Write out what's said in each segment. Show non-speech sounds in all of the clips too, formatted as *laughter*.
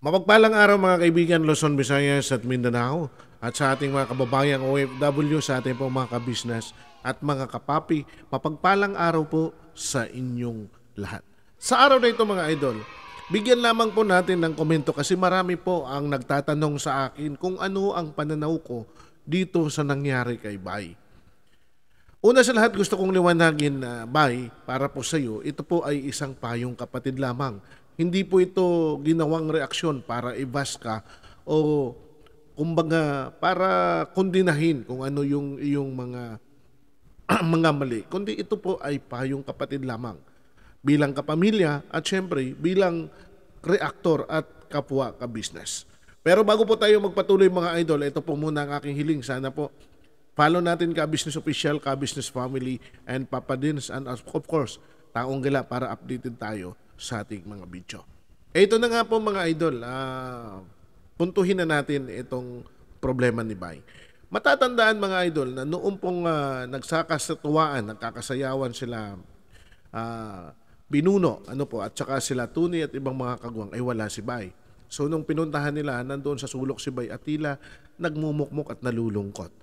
Mapagpalang araw mga kaibigan Luzon, Visayas at Mindanao at sa ating mga kababayang OFW, sa ating pong mga kabisnes at mga kapapi, mapagpalang araw po sa inyong lahat. Sa araw na ito mga idol, bigyan lamang po natin ng komento kasi marami po ang nagtatanong sa akin kung ano ang pananaw ko dito sa nangyari kay Bay. Una sa lahat gusto kong liwanagin na uh, Bay, para po sa iyo, ito po ay isang payong kapatid lamang hindi po ito ginawang reaksyon para i-bash o kumbaga para kondinahin kung ano yung yung mga *clears throat* mga mali. Kundi ito po ay payong kapatid lamang bilang kapamilya at syempre bilang reaktor at kapwa ka-business. Pero bago po tayo magpatuloy mga idol, ito po muna ang aking hiling. Sana po follow natin ka-business official, ka-business family, and Papa Dins, and of course, taong gila para updated tayo sa ating mga video. E ito na nga po mga idol, uh, puntuhin na natin itong problema ni Bay. Matatandaan mga idol na noong pong uh, ah, nagsakas sa tuwaan, nagkakasayawan sila uh, Binuno ano po, at saka sila Tuni at ibang mga kagwang ay wala si Bay. So nung pinuntahan nila, nandoon sa sulok si Bay at tila nagmumukmok at nalulungkot.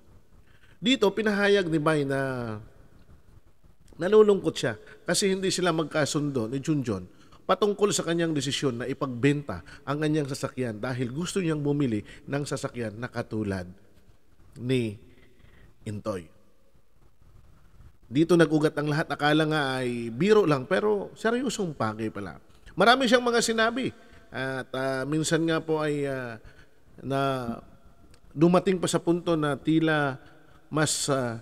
Dito pinahayag ni Bay na nalulungkot siya kasi hindi sila magkasundo ni Junjun patungkol sa kanyang desisyon na ipagbenta ang kanyang sasakyan dahil gusto niyang bumili ng sasakyan na katulad ni Intoy. Dito nagugat ang lahat. Akala nga ay biro lang pero seryosong pagay pala. Marami siyang mga sinabi at uh, minsan nga po ay uh, na dumating pa sa punto na tila mas uh,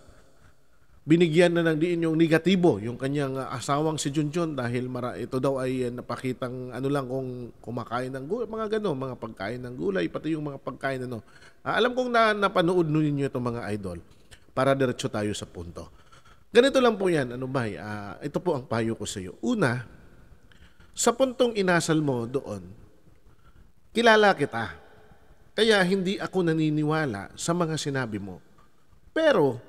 binigyan na ng diin yung negatibo yung kanyang ah, asawang si Junjun dahil mara, ito daw ay ah, napakitang ano lang kung kumakain ng gulay, mga gano, mga pagkain ng gulay, pati yung mga pagkain ano. Ah, alam kong na, napanood ninyo itong mga idol para diretso tayo sa punto. Ganito lang po yan, ano ba? Eh, ah, ito po ang payo ko sa iyo. Una, sa puntong inasal mo doon, kilala kita. Kaya hindi ako naniniwala sa mga sinabi mo. Pero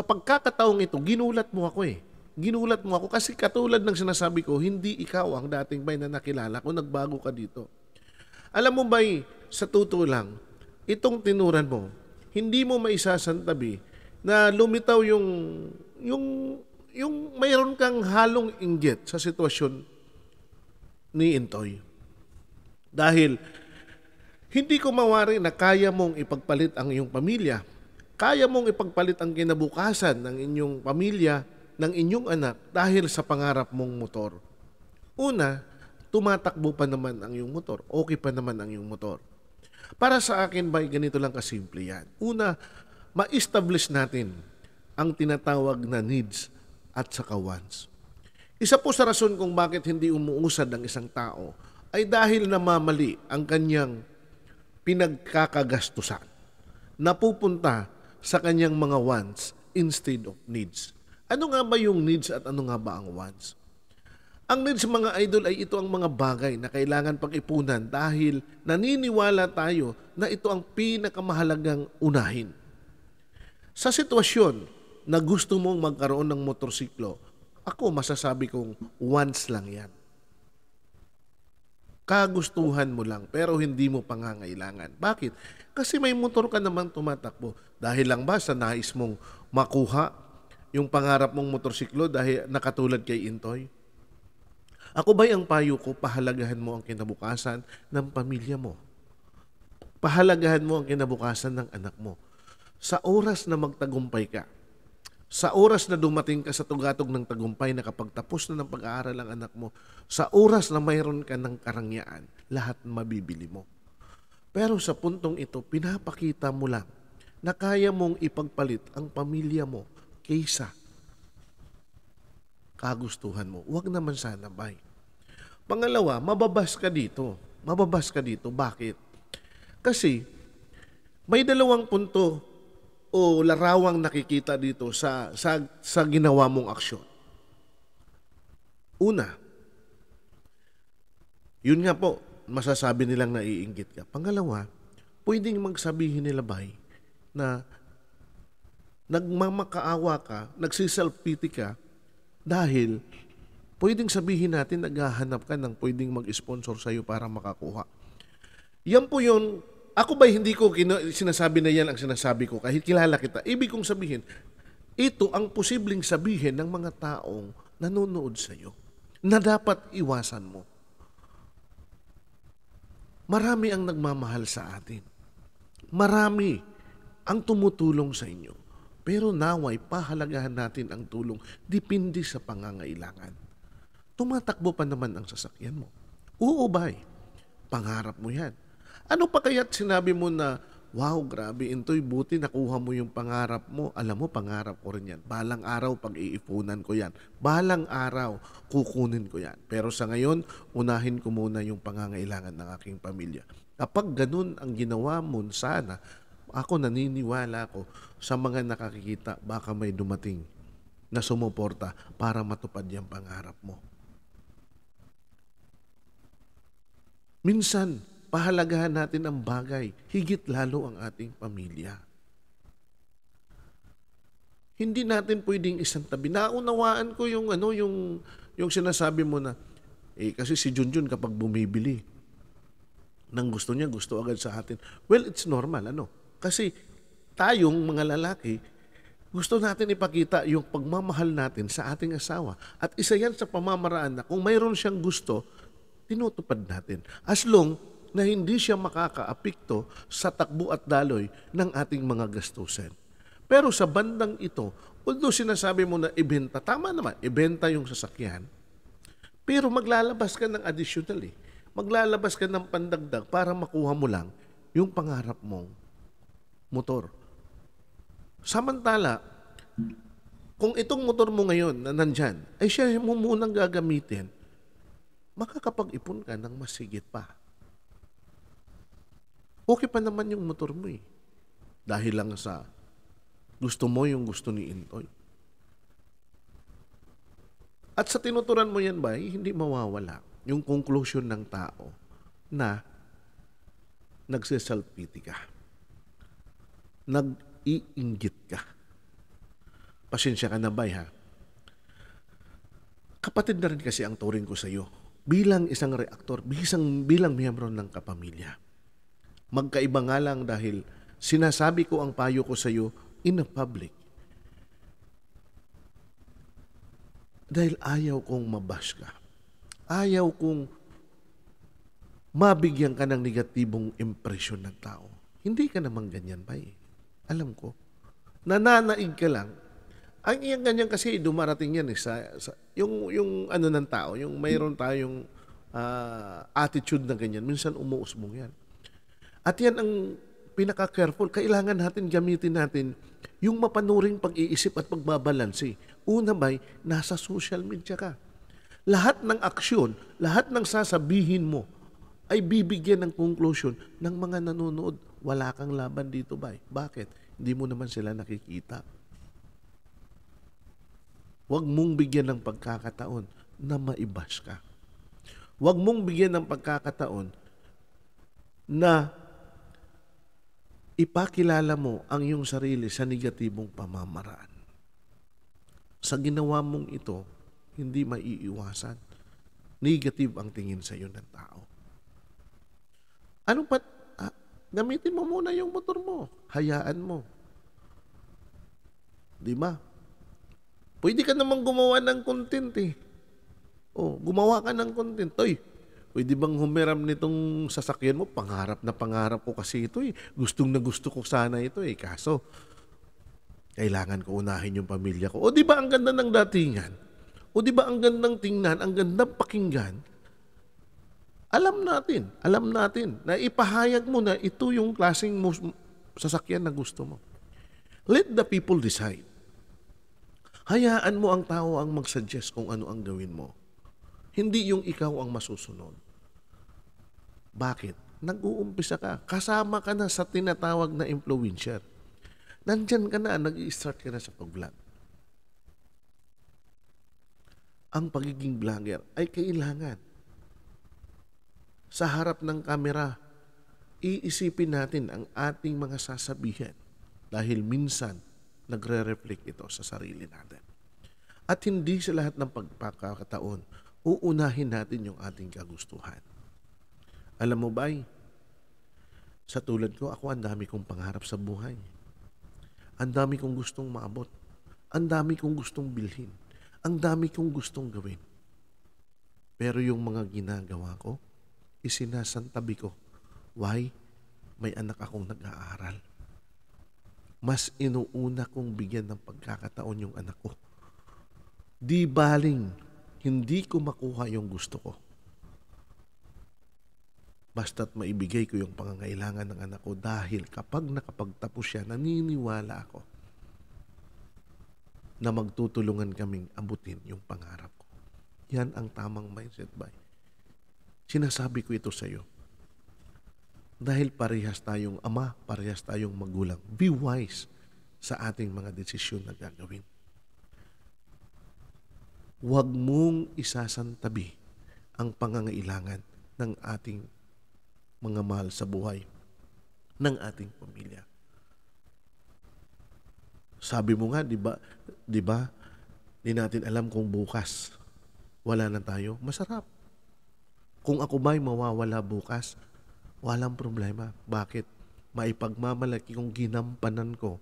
sa pagkakataong ito, ginulat mo ako eh. Ginulat mo ako kasi katulad ng sinasabi ko, hindi ikaw ang dating bay na nakilala ko, nagbago ka dito. Alam mo ba, sa totoo lang, itong tinuran mo, hindi mo maisasantabi na lumitaw yung yung yung mayroon kang halong inggit sa sitwasyon ni Intoy. Dahil hindi ko mawari na kaya mong ipagpalit ang iyong pamilya kaya mong ipagpalit ang kinabukasan ng inyong pamilya, ng inyong anak dahil sa pangarap mong motor. Una, tumatakbo pa naman ang iyong motor. Okay pa naman ang iyong motor. Para sa akin ba, ganito lang kasimple yan. Una, ma-establish natin ang tinatawag na needs at saka wants. Isa po sa rason kung bakit hindi umuusad ang isang tao ay dahil namamali ang kanyang pinagkakagastusan. Napupunta sa kanyang mga wants instead of needs. Ano nga ba yung needs at ano nga ba ang wants? Ang needs mga idol ay ito ang mga bagay na kailangan pag-ipunan dahil naniniwala tayo na ito ang pinakamahalagang unahin. Sa sitwasyon na gusto mong magkaroon ng motorsiklo, ako masasabi kong once lang yan kagustuhan mo lang pero hindi mo pangangailangan. Bakit? Kasi may motor ka naman tumatakbo. Dahil lang ba sa nais mong makuha yung pangarap mong motorsiklo dahil nakatulad kay Intoy? Ako ba'y ang payo ko, pahalagahan mo ang kinabukasan ng pamilya mo. Pahalagahan mo ang kinabukasan ng anak mo. Sa oras na magtagumpay ka, sa oras na dumating ka sa tugatog ng tagumpay na kapag tapos na ng pag-aaral ang anak mo, sa oras na mayroon ka ng karangyaan, lahat mabibili mo. Pero sa puntong ito, pinapakita mo lang na kaya mong ipagpalit ang pamilya mo kaysa kagustuhan mo. Huwag naman sana bay. Pangalawa, mababas ka dito. Mababas ka dito. Bakit? Kasi may dalawang punto o larawang nakikita dito sa, sa, sa ginawa mong aksyon? Una, yun nga po, masasabi nilang naiinggit ka. Pangalawa, pwedeng magsabihin nila bay na nagmamakaawa ka, nagsiself-pity ka dahil pwedeng sabihin natin naghahanap ka ng pwedeng mag-sponsor sa'yo para makakuha. Yan po yung ako ba hindi ko kino, sinasabi na yan ang sinasabi ko kahit kilala kita? Ibig kong sabihin, ito ang posibleng sabihin ng mga taong nanonood sa iyo na dapat iwasan mo. Marami ang nagmamahal sa atin. Marami ang tumutulong sa inyo. Pero naway, pahalagahan natin ang tulong dipindi sa pangangailangan. Tumatakbo pa naman ang sasakyan mo. Uubay. Pangarap mo yan. Ano pa kaya't sinabi mo na, wow, grabe, Intoy, buti nakuha mo yung pangarap mo. Alam mo, pangarap ko rin yan. Balang araw, pag-iipunan ko yan. Balang araw, kukunin ko yan. Pero sa ngayon, unahin ko muna yung pangangailangan ng aking pamilya. Kapag ganun ang ginawa mo, sana, ako naniniwala ako sa mga nakakikita, baka may dumating na sumuporta para matupad yung pangarap mo. Minsan, pahalagahan natin ang bagay, higit lalo ang ating pamilya. Hindi natin pwedeng isang tabi. Naunawaan ko yung ano yung yung sinasabi mo na eh kasi si Junjun kapag bumibili nang gusto niya, gusto agad sa atin. Well, it's normal ano. Kasi tayong mga lalaki, gusto natin ipakita yung pagmamahal natin sa ating asawa. At isa yan sa pamamaraan na kung mayroon siyang gusto, tinutupad natin. As long na hindi siya makakaapikto sa takbo at daloy ng ating mga gastusin. Pero sa bandang ito, although sinasabi mo na ibenta, tama naman, ibenta yung sasakyan, pero maglalabas ka ng additional eh. Maglalabas ka ng pandagdag para makuha mo lang yung pangarap mong motor. Samantala, kung itong motor mo ngayon na nandyan, ay siya mo munang gagamitin, makakapag-ipon ka ng masigit pa okay pa naman yung motor mo eh. Dahil lang sa gusto mo yung gusto ni Intoy. At sa tinuturan mo yan ba, hindi mawawala yung conclusion ng tao na nagsiselfpity ka. Nag-iinggit ka. Pasensya ka na ba ha? Kapatid na rin kasi ang turing ko sa iyo bilang isang reaktor, bilang, bilang miyembro ng kapamilya Magkaiba nga lang dahil sinasabi ko ang payo ko sa iyo in a public. Dahil ayaw kong mabash ka. Ayaw kong mabigyan ka ng negatibong impresyon ng tao. Hindi ka naman ganyan pa Alam ko. Nananaig ka lang. Ang iyang ganyan kasi dumarating yan eh sa, sa yung yung ano ng tao, yung mayroon tayong uh, attitude na ganyan, minsan umuusbong yan. At yan ang pinaka-careful. Kailangan natin gamitin natin yung mapanuring pag-iisip at pagbabalansi. Eh. Una ba'y nasa social media ka. Lahat ng aksyon, lahat ng sasabihin mo, ay bibigyan ng conclusion ng mga nanonood. Wala kang laban dito ba'y? Bakit? Hindi mo naman sila nakikita. Huwag mong bigyan ng pagkakataon na maibash ka. Huwag mong bigyan ng pagkakataon na ipakilala mo ang iyong sarili sa negatibong pamamaraan. Sa ginawa mong ito, hindi maiiwasan. Negative ang tingin sa iyo ng tao. Ano pa? ah, gamitin mo muna yung motor mo. Hayaan mo. Di ba? Pwede ka namang gumawa ng content eh. O, oh, gumawa ka ng content. Toy, pwede bang humiram nitong sasakyan mo? Pangarap na pangarap ko kasi ito eh. Gustong na gusto ko sana ito eh. Kaso, kailangan ko unahin yung pamilya ko. O di ba ang ganda ng datingan? O di ba ang gandang tingnan, ang gandang pakinggan? Alam natin, alam natin na ipahayag mo na ito yung klaseng mo, sasakyan na gusto mo. Let the people decide. Hayaan mo ang tao ang mag-suggest kung ano ang gawin mo. Hindi yung ikaw ang masusunod. Bakit? Nag-uumpisa ka. Kasama ka na sa tinatawag na influencer. Nandyan ka na, nag-i-start ka na sa pag-vlog. Ang pagiging vlogger ay kailangan. Sa harap ng kamera, iisipin natin ang ating mga sasabihin dahil minsan nagre-reflect ito sa sarili natin. At hindi sa lahat ng pagpakataon uunahin natin yung ating kagustuhan. Alam mo ba, sa tulad ko, ako ang dami kong pangarap sa buhay. Ang dami kong gustong maabot. Ang dami kong gustong bilhin. Ang dami kong gustong gawin. Pero yung mga ginagawa ko, isinasantabi ko. Why? May anak akong nag-aaral. Mas inuuna kong bigyan ng pagkakataon yung anak ko. Di baling hindi ko makuha yung gusto ko. Basta't maibigay ko yung pangangailangan ng anak ko dahil kapag nakapagtapos siya, naniniwala ako na magtutulungan kaming abutin yung pangarap ko. Yan ang tamang mindset ba? Sinasabi ko ito sa iyo. Dahil parehas tayong ama, parehas tayong magulang. Be wise sa ating mga desisyon na gagawin huwag mong isasantabi ang pangangailangan ng ating mga mahal sa buhay, ng ating pamilya. Sabi mo nga, 'di ba? 'Di ba? Hindi natin alam kung bukas wala na tayo. Masarap. Kung ako ba'y mawawala bukas, walang problema. Bakit? Maipagmamalaki kong ginampanan ko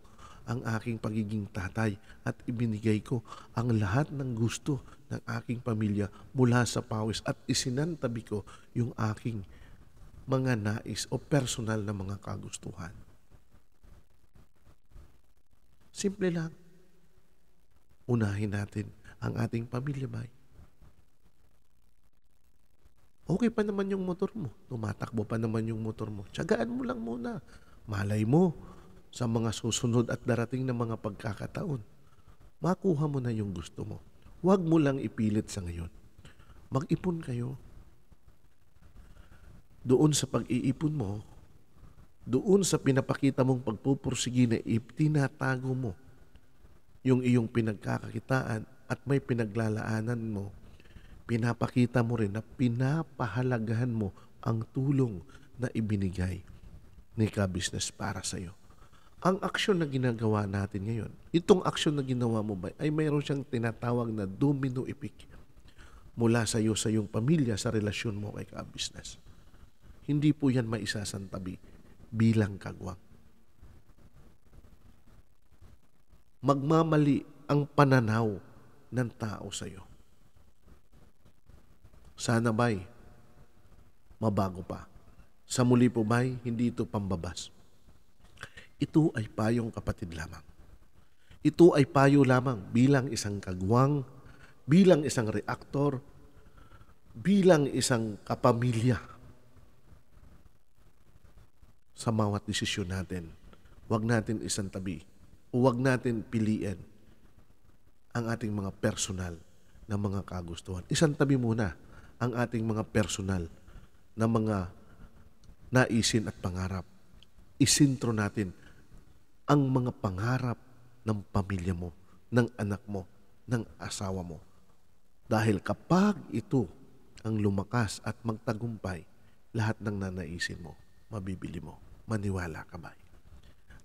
ang aking pagiging tatay at ibinigay ko ang lahat ng gusto ng aking pamilya mula sa pawis at isinantabi ko yung aking mga nais o personal na mga kagustuhan. Simple lang. Unahin natin ang ating pamilya bay. Okay pa naman yung motor mo. Tumatakbo pa naman yung motor mo. Tsagaan mo lang muna. Malay mo, sa mga susunod at darating na mga pagkakataon, makuha mo na yung gusto mo. Huwag mo lang ipilit sa ngayon. Mag-ipon kayo. Doon sa pag-iipon mo, doon sa pinapakita mong pagpupursige na tinatago mo yung iyong pinagkakakitaan at may pinaglalaanan mo, pinapakita mo rin na pinapahalagahan mo ang tulong na ibinigay ni ka-business para sa iyo ang aksyon na ginagawa natin ngayon, itong aksyon na ginawa mo ba, ay mayroon siyang tinatawag na domino effect mula sa iyo, sa iyong pamilya, sa relasyon mo kay ka-business. Hindi po yan maisasantabi bilang kagwang. Magmamali ang pananaw ng tao sa iyo. Sana ba'y mabago pa? Sa muli po ba'y hindi ito pambabas? Ito ay payong kapatid lamang. Ito ay payo lamang bilang isang kagwang, bilang isang reaktor, bilang isang kapamilya sa mawat desisyon natin. Huwag natin isang tabi. Huwag natin piliin ang ating mga personal na mga kagustuhan. Isang tabi muna ang ating mga personal na mga naisin at pangarap. Isintro natin ang mga pangarap ng pamilya mo, ng anak mo, ng asawa mo. Dahil kapag ito ang lumakas at magtagumpay, lahat ng nanaisin mo, mabibili mo. Maniwala ka ba?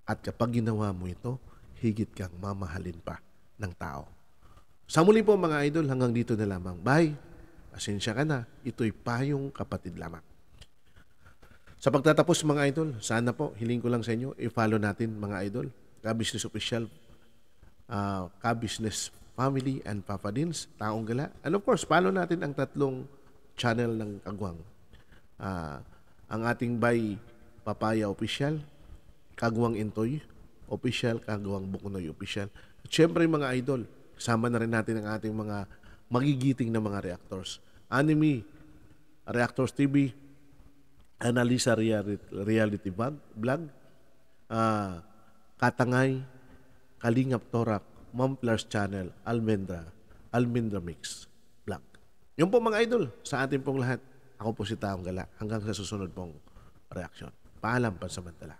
At kapag ginawa mo ito, higit kang mamahalin pa ng tao. Sa muli po mga idol, hanggang dito na lamang. Bye! Asensya ka na, ito'y payong kapatid lamang. Sa pagtatapos mga idol, sana po, hiling ko lang sa inyo, i-follow natin mga idol. Ka-Business Official, uh, ah, Ka-Business Family and Papa Dins, Taong Gala. And of course, follow natin ang tatlong channel ng Kagwang. Uh, ang ating by Papaya Official, Kagwang Intoy Official, Kagwang Bukunoy Official. At syempre mga idol, kasama na rin natin ang ating mga magigiting na mga reactors. Anime, Reactors TV, Analisa Reality, reality Vlog, uh, Katangay, Kalingap Torak, Ma'am Channel, Almendra, Almendra Mix Vlog. Yun po mga idol, sa atin pong lahat. Ako po si Taong Gala. Hanggang sa susunod pong reaction. Paalam pansamantala.